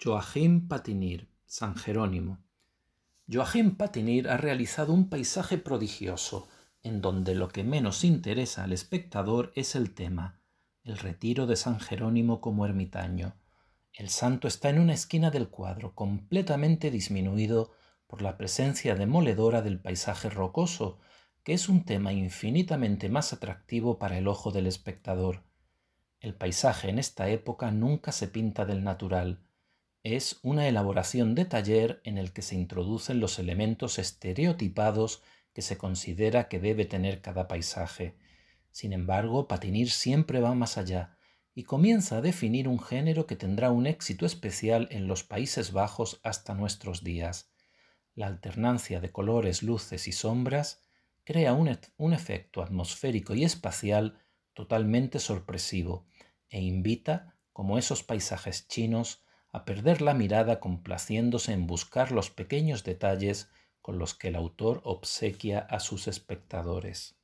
Joachim Patinir, San Jerónimo. Joachim Patinir ha realizado un paisaje prodigioso, en donde lo que menos interesa al espectador es el tema, el retiro de San Jerónimo como ermitaño. El santo está en una esquina del cuadro, completamente disminuido por la presencia demoledora del paisaje rocoso, que es un tema infinitamente más atractivo para el ojo del espectador. El paisaje en esta época nunca se pinta del natural, es una elaboración de taller en el que se introducen los elementos estereotipados que se considera que debe tener cada paisaje. Sin embargo, Patinir siempre va más allá y comienza a definir un género que tendrá un éxito especial en los Países Bajos hasta nuestros días. La alternancia de colores, luces y sombras crea un, un efecto atmosférico y espacial totalmente sorpresivo e invita, como esos paisajes chinos, a perder la mirada complaciéndose en buscar los pequeños detalles con los que el autor obsequia a sus espectadores.